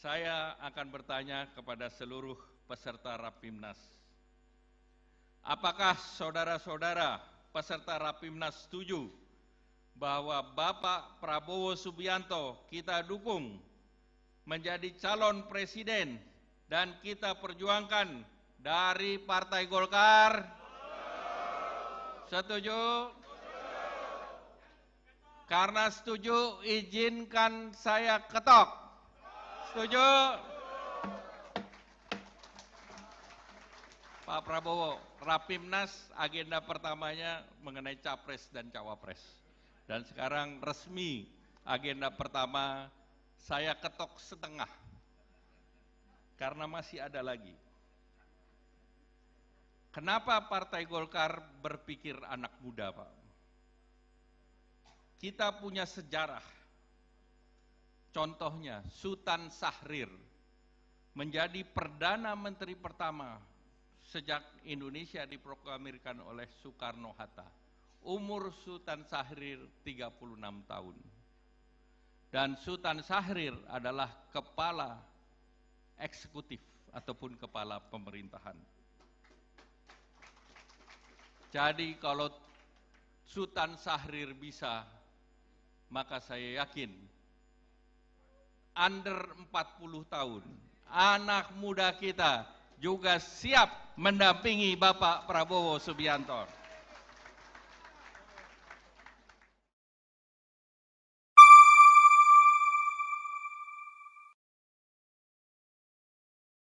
saya akan bertanya kepada seluruh peserta Rapimnas. Apakah saudara-saudara peserta Rapimnas setuju bahwa Bapak Prabowo Subianto kita dukung menjadi calon presiden dan kita perjuangkan dari Partai Golkar? Setuju? Karena setuju, izinkan saya ketok. Setuju. Pak Prabowo, Rapimnas agenda pertamanya mengenai capres dan cawapres. Dan sekarang resmi agenda pertama saya ketok setengah. Karena masih ada lagi. Kenapa Partai Golkar berpikir anak muda, Pak? Kita punya sejarah Contohnya Sultan Sahrir menjadi perdana menteri pertama sejak Indonesia diproklamirkan oleh Soekarno-Hatta. Umur Sultan Sahrir 36 tahun. Dan Sultan Sahrir adalah kepala eksekutif ataupun kepala pemerintahan. Jadi kalau Sultan Sahrir bisa, maka saya yakin under 40 tahun. Anak muda kita juga siap mendampingi Bapak Prabowo Subianto.